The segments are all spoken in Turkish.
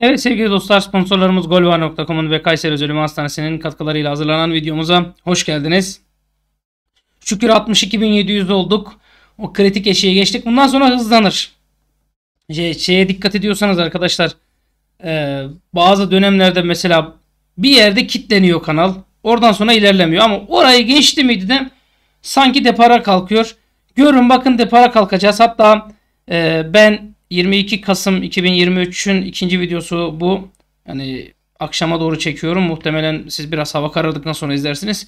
Evet sevgili dostlar sponsorlarımız golvar.com'un ve Kayseri Özel Hastanesi'nin katkılarıyla hazırlanan videomuza hoş geldiniz. Şükür 62.700 olduk. O kritik eşiğe geçtik. Bundan sonra hızlanır. Şey, şeye dikkat ediyorsanız arkadaşlar e, bazı dönemlerde mesela bir yerde kitleniyor kanal. Oradan sonra ilerlemiyor ama orayı geçti miydi de sanki depara kalkıyor. Görün bakın depara kalkacağız. Hatta e, ben 22 Kasım 2023'ün ikinci videosu bu. Yani akşama doğru çekiyorum. Muhtemelen siz biraz hava karardıktan sonra izlersiniz.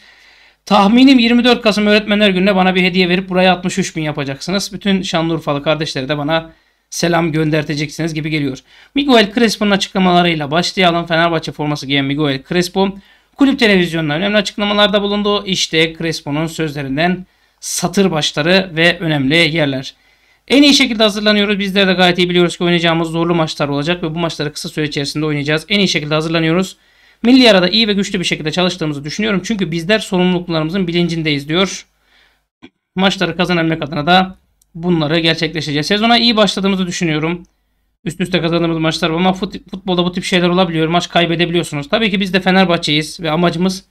Tahminim 24 Kasım Öğretmenler Günü'ne bana bir hediye verip buraya 63 bin yapacaksınız. Bütün Şanlıurfalı kardeşleri de bana selam gönderteceksiniz gibi geliyor. Miguel Crespo'nun açıklamalarıyla başlayalım. Fenerbahçe forması giyen Miguel Crespo kulüp televizyonuna önemli açıklamalarda bulundu. İşte Crespo'nun sözlerinden satır başları ve önemli yerler. En iyi şekilde hazırlanıyoruz. Bizler de gayet iyi biliyoruz ki oynayacağımız zorlu maçlar olacak ve bu maçları kısa süre içerisinde oynayacağız. En iyi şekilde hazırlanıyoruz. Milli arada iyi ve güçlü bir şekilde çalıştığımızı düşünüyorum. Çünkü bizler sorumluluklarımızın bilincindeyiz diyor. Maçları kazanabilmek adına da bunları gerçekleşeceğiz. Sezona iyi başladığımızı düşünüyorum. Üst üste kazandığımız maçlar var ama fut, futbolda bu tip şeyler olabiliyor. Maç kaybedebiliyorsunuz. Tabii ki biz de Fenerbahçe'yiz ve amacımız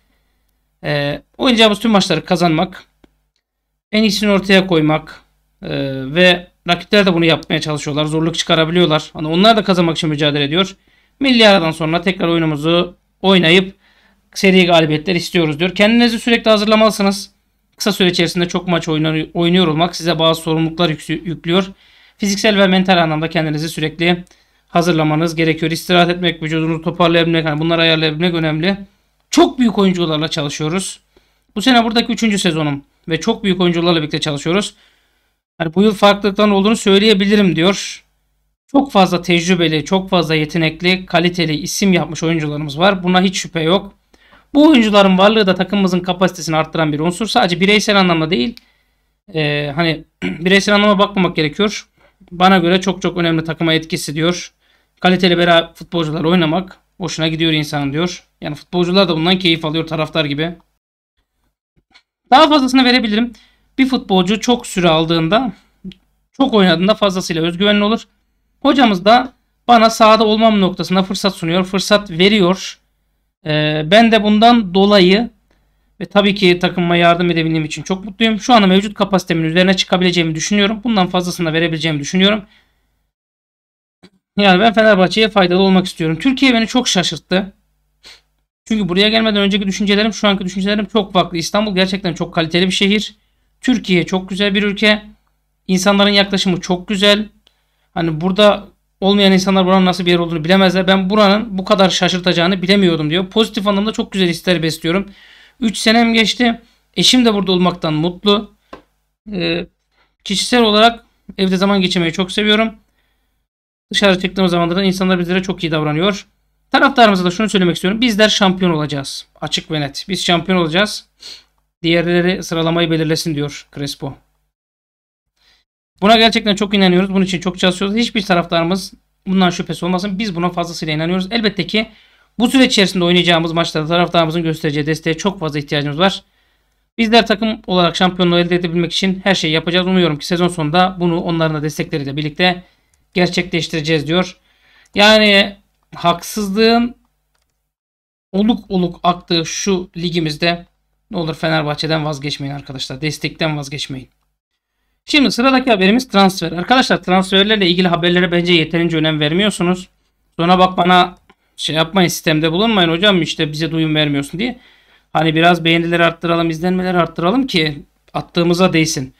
e, oynayacağımız tüm maçları kazanmak. En iyisini ortaya koymak. Ee, ve rakipler de bunu yapmaya çalışıyorlar. Zorluk çıkarabiliyorlar. Hani onlar da kazanmak için mücadele ediyor. Milli aradan sonra tekrar oyunumuzu oynayıp seri galibiyetler istiyoruz diyor. Kendinizi sürekli hazırlamalısınız. Kısa süre içerisinde çok maç oynuyor olmak size bazı sorumluluklar yüklüyor. Fiziksel ve mental anlamda kendinizi sürekli hazırlamanız gerekiyor. İstirahat etmek, vücudunu toparlayabilmek, yani bunları ayarlayabilmek önemli. Çok büyük oyuncularla çalışıyoruz. Bu sene buradaki 3. sezonum ve çok büyük oyuncularla birlikte çalışıyoruz. Hani bu yıl farklılıkların olduğunu söyleyebilirim diyor. Çok fazla tecrübeli, çok fazla yetenekli, kaliteli isim yapmış oyuncularımız var. Buna hiç şüphe yok. Bu oyuncuların varlığı da takımımızın kapasitesini arttıran bir unsur. Sadece bireysel anlamda değil, e, hani bireysel anlama bakmamak gerekiyor. Bana göre çok çok önemli takıma etkisi diyor. Kaliteli beraber futbolcular oynamak hoşuna gidiyor insan diyor. Yani futbolcular da bundan keyif alıyor taraftar gibi. Daha fazlasını verebilirim. Bir futbolcu çok süre aldığında, çok oynadığında fazlasıyla özgüvenli olur. Hocamız da bana sahada olmam noktasına fırsat sunuyor, fırsat veriyor. Ee, ben de bundan dolayı ve tabii ki takımıma yardım edebildiğim için çok mutluyum. Şu anda mevcut kapasitemin üzerine çıkabileceğimi düşünüyorum. Bundan fazlasını da verebileceğimi düşünüyorum. Yani ben Fenerbahçe'ye faydalı olmak istiyorum. Türkiye beni çok şaşırttı. Çünkü buraya gelmeden önceki düşüncelerim şu anki düşüncelerim çok farklı. İstanbul gerçekten çok kaliteli bir şehir. Türkiye çok güzel bir ülke. İnsanların yaklaşımı çok güzel. Hani burada olmayan insanlar buranın nasıl bir yer olduğunu bilemezler. Ben buranın bu kadar şaşırtacağını bilemiyordum diyor. Pozitif anlamda çok güzel hisler besliyorum. 3 senem geçti. Eşim de burada olmaktan mutlu. Ee, kişisel olarak evde zaman geçirmeyi çok seviyorum. Dışarı çıktığımız zamanlarda insanlar bizlere çok iyi davranıyor. Taraftarımıza da şunu söylemek istiyorum. Bizler şampiyon olacağız. Açık ve net. Biz şampiyon olacağız. Diğerleri sıralamayı belirlesin diyor Crespo. Buna gerçekten çok inanıyoruz. Bunun için çok çalışıyoruz. Hiçbir taraftarımız bundan şüphesi olmasın. Biz buna fazlasıyla inanıyoruz. Elbette ki bu süreç içerisinde oynayacağımız maçlarda taraftarımızın göstereceği desteğe çok fazla ihtiyacımız var. Bizler takım olarak şampiyonluğu elde edebilmek için her şeyi yapacağız. Umuyorum ki sezon sonunda bunu onların da destekleriyle birlikte gerçekleştireceğiz diyor. Yani haksızlığın oluk oluk aktığı şu ligimizde ne olur Fenerbahçe'den vazgeçmeyin arkadaşlar. Destekten vazgeçmeyin. Şimdi sıradaki haberimiz transfer. Arkadaşlar transferlerle ilgili haberlere bence yeterince önem vermiyorsunuz. Sonra bak bana şey yapmayın sistemde bulunmayın hocam işte bize duyum vermiyorsun diye. Hani biraz beğenileri arttıralım, izlenmeleri arttıralım ki attığımıza değsin.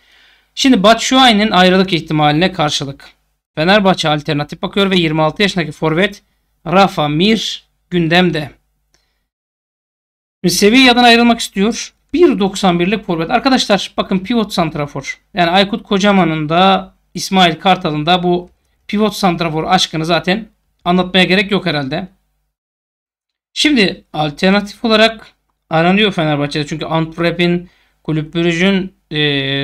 Şimdi Batshuayi'nin ayrılık ihtimaline karşılık. Fenerbahçe alternatif bakıyor ve 26 yaşındaki forvet Rafa Mir gündemde. Şimdi Sevilla'dan ayrılmak istiyor. 1.91'lik forvet. Arkadaşlar bakın pivot santrafor. Yani Aykut Kocaman'ın da İsmail Kartal'ın da bu pivot santrafor aşkını zaten anlatmaya gerek yok herhalde. Şimdi alternatif olarak aranıyor Fenerbahçe'de. Çünkü Antwerp'in, Kulüp Brüj'ün e,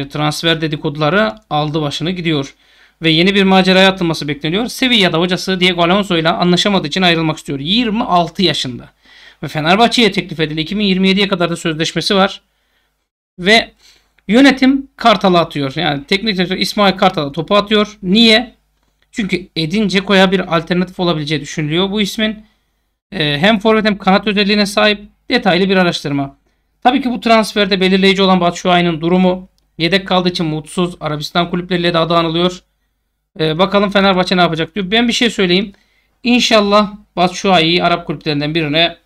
transfer dedikoduları aldı başını gidiyor. Ve yeni bir maceraya atılması bekleniyor. Sevilla'da hocası Diego Alonso ile anlaşamadığı için ayrılmak istiyor. 26 yaşında ve Fenerbahçe'ye teklif edildi. 2027'ye kadar da sözleşmesi var. Ve yönetim Kartal'a atıyor. Yani teknik direktör İsmail Kartal'a topu atıyor. Niye? Çünkü Edin Ceko'ya bir alternatif olabileceği düşünülüyor bu ismin. Ee, hem forvet hem kanat özelliğine sahip detaylı bir araştırma. Tabii ki bu transferde belirleyici olan Batu durumu. Yedek kaldığı için mutsuz. Arabistan kulüpleriyle de adı anılıyor. Ee, bakalım Fenerbahçe ne yapacak diyor. Ben bir şey söyleyeyim. İnşallah Batu Arap kulüplerinden birine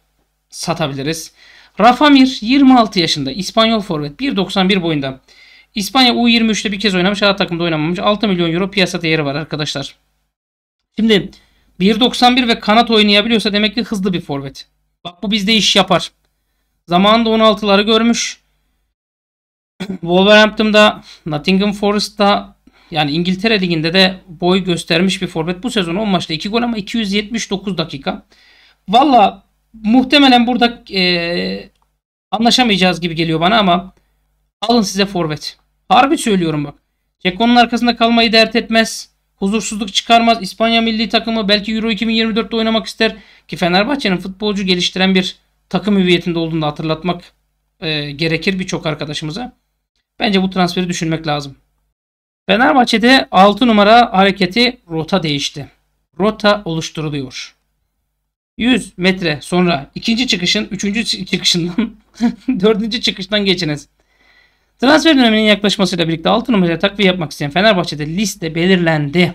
satabiliriz. Rafa Mir 26 yaşında İspanyol forvet 1.91 boyunda. İspanya U23'te bir kez oynamış, A takımda oynamamış. 6 milyon euro piyasa değeri var arkadaşlar. Şimdi 1.91 ve kanat oynayabiliyorsa demek ki hızlı bir forvet. Bak bu bizde iş yapar. Zamanında 16'ları görmüş. Wolverhampton'da, Nottingham Forest'ta yani İngiltere Ligi'nde de boy göstermiş bir forvet. Bu sezon 10 maçta 2 gol ama 279 dakika. Valla muhtemelen burada e, anlaşamayacağız gibi geliyor bana ama alın size forvet. Harbi söylüyorum bak. Ceko'nun arkasında kalmayı dert etmez. Huzursuzluk çıkarmaz. İspanya milli takımı belki Euro 2024'te oynamak ister. Ki Fenerbahçe'nin futbolcu geliştiren bir takım hüviyetinde olduğunu da hatırlatmak e, gerekir birçok arkadaşımıza. Bence bu transferi düşünmek lazım. Fenerbahçe'de 6 numara hareketi rota değişti. Rota oluşturuluyor. 100 metre sonra ikinci çıkışın üçüncü çıkışından dördüncü çıkıştan geçiniz. Transfer döneminin yaklaşmasıyla birlikte 6 numaraya takviye yapmak isteyen Fenerbahçe'de liste belirlendi.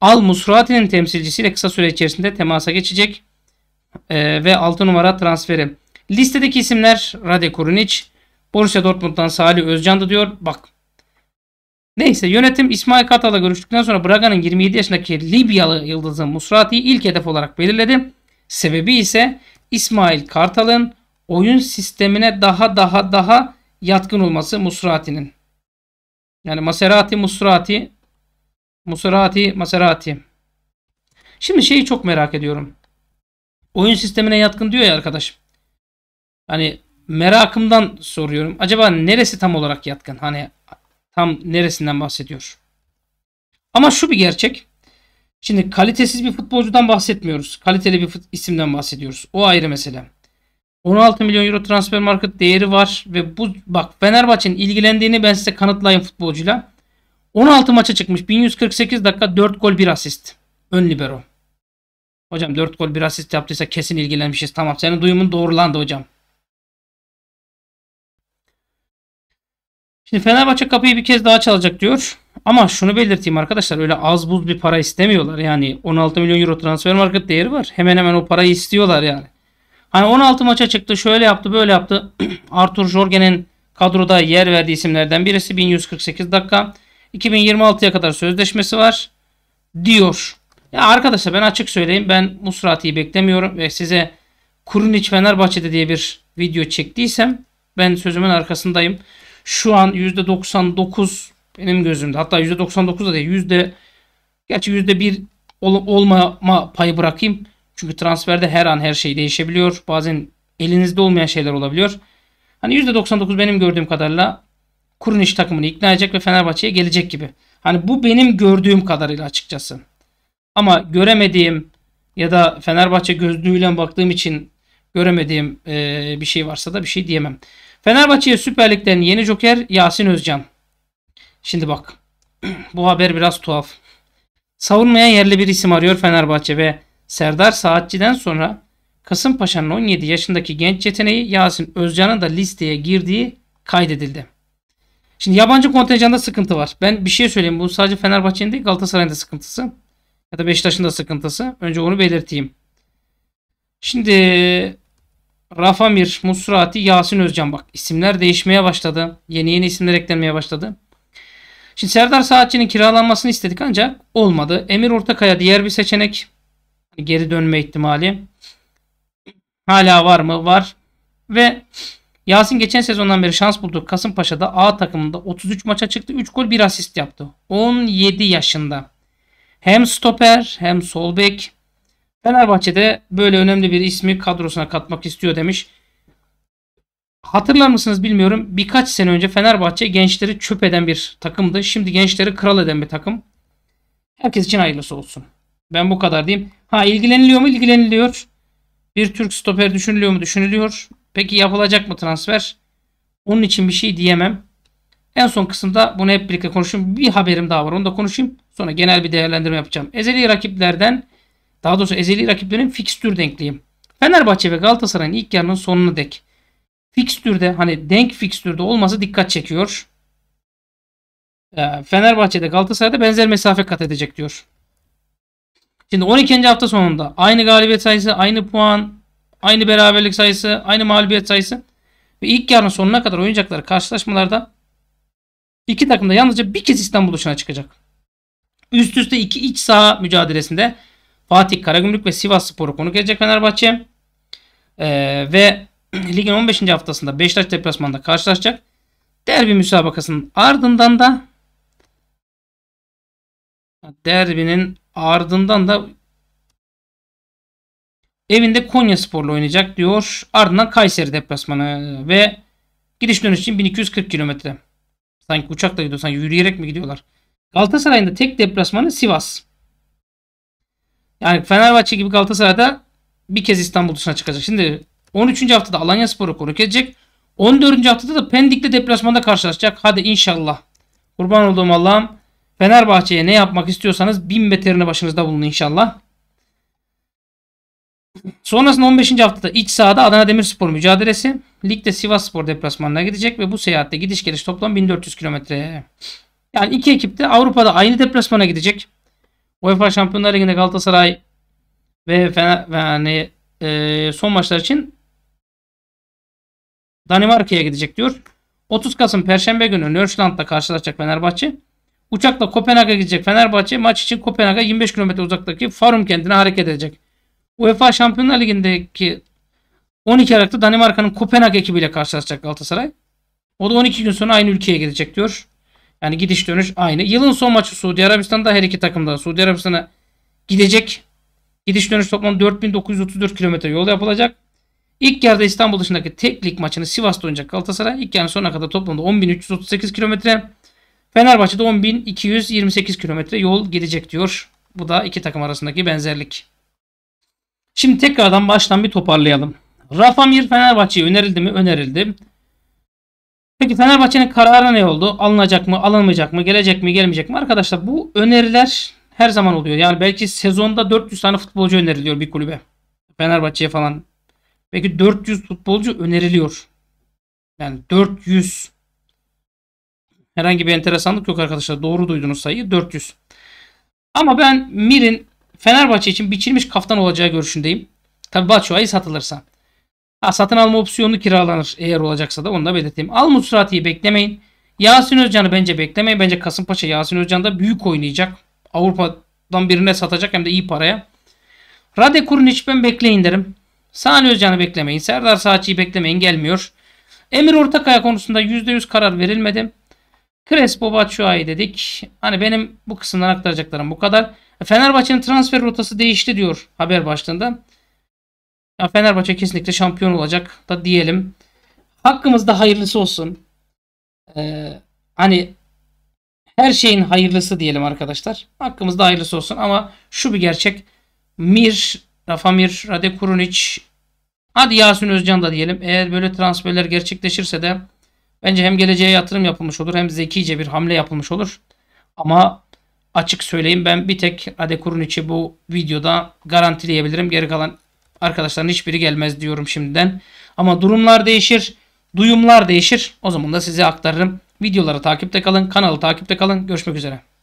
Al Musrati'nin temsilcisiyle kısa süre içerisinde temasa geçecek ee, ve 6 numara transferi. Listedeki isimler Rade Kurunic, Borussia Dortmund'dan Salih Özcan'dı diyor. Bak Neyse yönetim İsmail Katal'la görüştükten sonra Braga'nın 27 yaşındaki Libyalı yıldızı Musrati'yi ilk hedef olarak belirledi. Sebebi ise İsmail Kartal'ın oyun sistemine daha daha daha yatkın olması Musrati'nin. Yani Maserati Musrati Musrati Maserati. Şimdi şeyi çok merak ediyorum. Oyun sistemine yatkın diyor ya arkadaşım. Hani merakımdan soruyorum. Acaba neresi tam olarak yatkın? Hani tam neresinden bahsediyor? Ama şu bir gerçek. Şimdi kalitesiz bir futbolcudan bahsetmiyoruz. Kaliteli bir isimden bahsediyoruz. O ayrı mesele. 16 milyon euro transfer market değeri var ve bu bak Fenerbahçe'nin ilgilendiğini ben size kanıtlayayım futbolcuyla. 16 maça çıkmış. 1148 dakika 4 gol 1 asist. Ön libero. Hocam 4 gol 1 asist yaptıysa kesin ilgilenmişiz. Tamam senin duyumun doğrulandı hocam. Şimdi Fenerbahçe kapıyı bir kez daha çalacak diyor. Ama şunu belirteyim arkadaşlar öyle az buz bir para istemiyorlar. Yani 16 milyon euro transfer market değeri var. Hemen hemen o parayı istiyorlar yani. Hani 16 maça çıktı şöyle yaptı böyle yaptı. Artur Jorgen'in kadroda yer verdiği isimlerden birisi 1148 dakika. 2026'ya kadar sözleşmesi var diyor. Ya arkadaşlar ben açık söyleyeyim ben Musrati'yi beklemiyorum ve size kurun Kurunic Fenerbahçe'de diye bir video çektiysem ben sözümün arkasındayım. Şu an %99 benim gözümde hatta %99 da değil yüzde gerçi %1 ol, olmama payı bırakayım. Çünkü transferde her an her şey değişebiliyor. Bazen elinizde olmayan şeyler olabiliyor. Hani %99 benim gördüğüm kadarıyla Kurunic takımını ikna edecek ve Fenerbahçe'ye gelecek gibi. Hani bu benim gördüğüm kadarıyla açıkçası. Ama göremediğim ya da Fenerbahçe gözlüğüyle baktığım için göremediğim bir şey varsa da bir şey diyemem. Fenerbahçe'ye Süper Lig'den yeni joker Yasin Özcan. Şimdi bak. Bu haber biraz tuhaf. Savunmaya yerli bir isim arıyor Fenerbahçe ve Serdar Saatçı'den sonra Kasımpaşa'nın 17 yaşındaki genç yeteneği Yasin Özcan'ın da listeye girdiği kaydedildi. Şimdi yabancı kontenjanda sıkıntı var. Ben bir şey söyleyeyim. Bu sadece Fenerbahçe'nin değil Galatasaray'ın da sıkıntısı. Ya da Beşiktaş'ın da sıkıntısı. Önce onu belirteyim. Şimdi Rafamir, Musrati, Yasin Özcan. Bak isimler değişmeye başladı. Yeni yeni isimler eklenmeye başladı. Şimdi Serdar Saatçı'nın kiralanmasını istedik ancak olmadı. Emir Ortakaya diğer bir seçenek. Hani geri dönme ihtimali. Hala var mı? Var. Ve Yasin geçen sezondan beri şans buldu. Kasımpaşa'da A takımında 33 maça çıktı. 3 gol 1 asist yaptı. 17 yaşında. Hem stoper hem sol bek Fenerbahçe'de böyle önemli bir ismi kadrosuna katmak istiyor demiş. Hatırlar mısınız bilmiyorum. Birkaç sene önce Fenerbahçe gençleri çöp eden bir takımdı. Şimdi gençleri kral eden bir takım. Herkes için hayırlısı olsun. Ben bu kadar diyeyim. Ha ilgileniliyor mu? İlgileniliyor. Bir Türk stoper düşünülüyor mu? Düşünülüyor. Peki yapılacak mı transfer? Onun için bir şey diyemem. En son kısımda bunu hep birlikte konuşayım. Bir haberim daha var. Onu da konuşayım. Sonra genel bir değerlendirme yapacağım. Ezeli rakiplerden daha doğrusu ezeli rakiplerin fikstür denkliği. Fenerbahçe ve Galatasaray'ın ilk yarının sonuna dek. Fikstürde hani denk fikstürde olması dikkat çekiyor. Ee, Fenerbahçe'de Galatasaray'da benzer mesafe kat edecek diyor. Şimdi 12. hafta sonunda aynı galibiyet sayısı, aynı puan, aynı beraberlik sayısı, aynı mağlubiyet sayısı ve ilk yarının sonuna kadar oynayacakları karşılaşmalarda iki takım da yalnızca bir kez İstanbul dışına çıkacak. Üst üste iki iç saha mücadelesinde Fatih Karagümrük ve Sivas Spor'u konuk edecek Fenerbahçe. Ee, ve ligin 15. haftasında Beşiktaş deplasmanında karşılaşacak. Derbi müsabakasının ardından da derbinin ardından da evinde Konya Spor'la oynayacak diyor. Ardından Kayseri deplasmanı ee, ve gidiş dönüş için 1240 kilometre. Sanki uçakla gidiyor sanki yürüyerek mi gidiyorlar. Galatasaray'ın da tek deplasmanı Sivas. Yani Fenerbahçe gibi Galatasaray'da bir kez İstanbul dışına çıkacak. Şimdi 13. haftada Alanya Spor'u konuk edecek. 14. haftada da Pendik'le deplasmanda karşılaşacak. Hadi inşallah. Kurban olduğum Allah'ım. Fenerbahçe'ye ne yapmak istiyorsanız bin beterine başınızda bulun inşallah. Sonrasında 15. haftada iç sahada Adana Demirspor mücadelesi. Ligde Sivas Spor deplasmanına gidecek ve bu seyahatte gidiş geliş toplam 1400 kilometre. Yani iki ekip de Avrupa'da aynı deplasmana gidecek. UEFA Şampiyonlar Ligi'nde Galatasaray ve Fener, yani e, son maçlar için Danimarka'ya gidecek diyor. 30 Kasım Perşembe günü Nörşland'da karşılaşacak Fenerbahçe. Uçakla Kopenhag'a gidecek Fenerbahçe maç için Kopenhag'a 25 km uzaktaki forum kendine hareket edecek. UEFA Şampiyonlar Ligi'ndeki 12 Aralık'ta Danimarka'nın Kopenhag ekibiyle karşılaşacak Galatasaray. O da 12 gün sonra aynı ülkeye gidecek diyor. Yani gidiş dönüş aynı. Yılın son maçı Suudi Arabistan'da her iki takımda. Suudi Arabistan'a gidecek. Gidiş dönüş toplam 4934 kilometre yol yapılacak. İlk yerde İstanbul dışındaki tek lig maçını Sivas'ta oynayacak Galatasaray. İlk yarının sonuna kadar toplamda 10.338 kilometre. Fenerbahçe'de 10.228 kilometre yol gidecek diyor. Bu da iki takım arasındaki benzerlik. Şimdi tekrardan baştan bir toparlayalım. Rafa Mir Fenerbahçe'ye önerildi mi? Önerildi. Peki Fenerbahçe'nin kararı ne oldu? Alınacak mı, alınmayacak mı, gelecek mi, gelmeyecek mi? Arkadaşlar bu öneriler her zaman oluyor. Yani belki sezonda 400 tane futbolcu öneriliyor bir kulübe. Fenerbahçe'ye falan. Peki 400 futbolcu öneriliyor. Yani 400 herhangi bir enteresanlık yok arkadaşlar. Doğru duydunuz sayıyı 400. Ama ben Mir'in Fenerbahçe için biçilmiş kaftan olacağı görüşündeyim. Tabi Batshuayi satılırsa. Ha, satın alma opsiyonu kiralanır eğer olacaksa da onu da belirteyim. Al Musrati'yi beklemeyin. Yasin Özcan'ı bence beklemeyin. Bence Kasımpaşa Yasin Özcan da büyük oynayacak. Avrupa'dan birine satacak hem de iyi paraya. Rade Kurniç ben bekleyin derim. Sani Özcan'ı beklemeyin. Serdar Saçi'yi beklemeyin gelmiyor. Emir Ortakaya konusunda %100 karar verilmedi. Crespo Batshuayi dedik. Hani benim bu kısımdan aktaracaklarım bu kadar. Fenerbahçe'nin transfer rotası değişti diyor haber başlığında. Ya Fenerbahçe kesinlikle şampiyon olacak da diyelim. Hakkımızda hayırlısı olsun. Ee, hani her şeyin hayırlısı diyelim arkadaşlar. Hakkımızda hayırlısı olsun ama şu bir gerçek. Mir, Rafa Mir, Rade Kurunic, hadi Yasin Özcan da diyelim. Eğer böyle transferler gerçekleşirse de bence hem geleceğe yatırım yapılmış olur hem zekice bir hamle yapılmış olur. Ama açık söyleyeyim ben bir tek Rade Kurunic'i bu videoda garantileyebilirim. Geri kalan Arkadaşların hiçbiri gelmez diyorum şimdiden. Ama durumlar değişir, duyumlar değişir. O zaman da size aktarırım. Videoları takipte kalın, kanalı takipte kalın. Görüşmek üzere.